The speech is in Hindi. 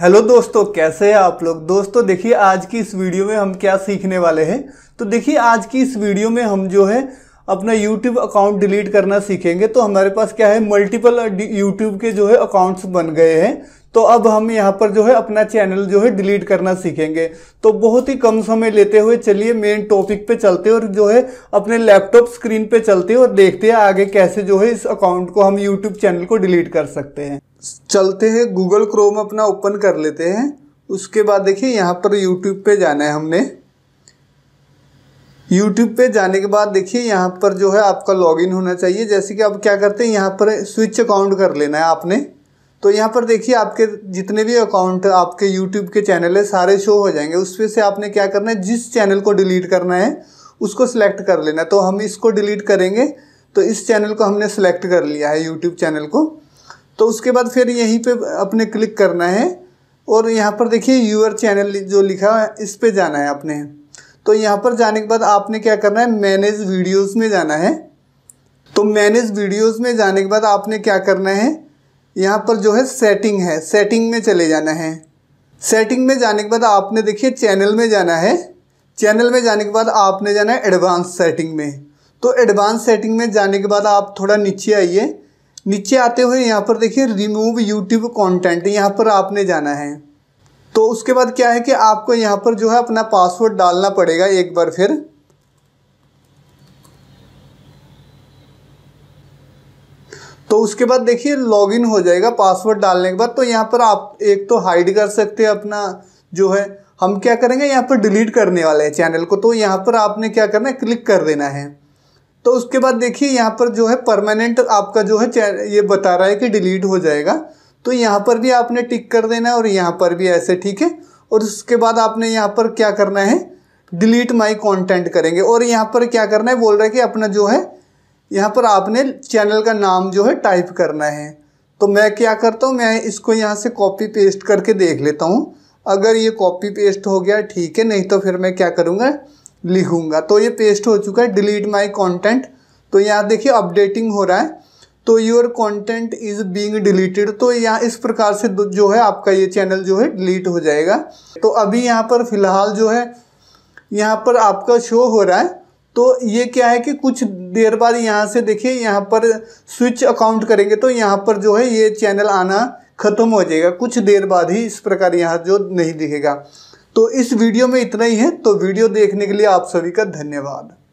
हेलो दोस्तों कैसे हैं आप लोग दोस्तों देखिए आज की इस वीडियो में हम क्या सीखने वाले हैं तो देखिए आज की इस वीडियो में हम जो है अपना यूट्यूब अकाउंट डिलीट करना सीखेंगे तो हमारे पास क्या है मल्टीपल यूट्यूब के जो है अकाउंट्स बन गए हैं तो अब हम यहाँ पर जो है अपना चैनल जो है डिलीट करना सीखेंगे तो बहुत ही कम समय लेते हुए चलिए मेन टॉपिक पे चलते हैं और जो है अपने लैपटॉप स्क्रीन पे चलते हैं और देखते हैं आगे कैसे जो है इस अकाउंट को हम यूट्यूब चैनल को डिलीट कर सकते हैं चलते हैं गूगल क्रोम अपना ओपन कर लेते हैं उसके बाद देखिए यहाँ पर यूट्यूब पे जाना है हमने यूट्यूब पे जाने के बाद देखिए यहाँ पर जो है आपका लॉगिन होना चाहिए जैसे कि आप क्या करते हैं यहाँ पर स्विच अकाउंट कर लेना है आपने तो यहाँ पर देखिए आपके जितने भी अकाउंट आपके यूट्यूब के चैनल है सारे शो हो जाएंगे उस पर से आपने क्या करना है जिस चैनल को डिलीट करना है उसको सिलेक्ट कर लेना तो हम इसको डिलीट करेंगे तो इस चैनल को हमने सेलेक्ट कर लिया है यूट्यूब चैनल को तो उसके बाद फिर यहीं पे अपने क्लिक करना है और यहाँ पर देखिए यूअर चैनल जो लिखा है इस पर जाना है आपने तो यहाँ पर जाने के बाद आपने क्या करना है मैनेज वीडियोज़ में जाना है तो मैनेज वीडियोज़ में जाने के बाद आपने क्या करना है यहाँ पर जो है सेटिंग है सेटिंग में चले जाना है सेटिंग में जाने के बाद आपने देखिए चैनल में जाना है चैनल में जाने के बाद आपने जाना है एडवांस सेटिंग में तो एडवांस सेटिंग में जाने के बाद आप थोड़ा नीचे आइए नीचे आते हुए यहाँ पर देखिए रिमूव यूट्यूब कॉन्टेंट यहाँ पर आपने जाना है तो उसके बाद क्या है कि आपको यहाँ पर जो है अपना पासवर्ड डालना पड़ेगा एक बार फिर तो उसके बाद देखिए लॉगिन हो जाएगा पासवर्ड डालने के बाद तो यहाँ पर आप एक तो हाइड कर सकते हैं अपना जो है हम क्या करेंगे यहाँ पर डिलीट करने वाले हैं चैनल को तो यहाँ पर आपने क्या करना है क्लिक कर देना है तो उसके बाद देखिए यहाँ पर जो है परमानेंट आपका जो है ये बता रहा है कि डिलीट हो जाएगा तो यहाँ पर भी आपने टिक कर देना है और यहाँ पर भी ऐसे ठीक है और उसके बाद आपने यहाँ पर क्या करना है डिलीट माई कॉन्टेंट करेंगे और यहाँ पर क्या करना है बोल रहा है कि अपना जो है यहाँ पर आपने चैनल का नाम जो है टाइप करना है तो मैं क्या करता हूँ मैं इसको यहाँ से कॉपी पेस्ट करके देख लेता हूँ अगर ये कॉपी पेस्ट हो गया ठीक है नहीं तो फिर मैं क्या करूँगा लिखूँगा तो ये पेस्ट हो चुका है डिलीट माई कॉन्टेंट तो यहाँ देखिए अपडेटिंग हो रहा है तो your content is being deleted तो यहाँ इस प्रकार से जो है आपका ये चैनल जो है डिलीट हो जाएगा तो अभी यहाँ पर फिलहाल जो है यहाँ पर आपका शो हो रहा है तो ये क्या है कि कुछ देर बाद यहाँ से देखिए यहाँ पर स्विच अकाउंट करेंगे तो यहाँ पर जो है ये चैनल आना ख़त्म हो जाएगा कुछ देर बाद ही इस प्रकार यहाँ जो नहीं दिखेगा तो इस वीडियो में इतना ही है तो वीडियो देखने के लिए आप सभी का धन्यवाद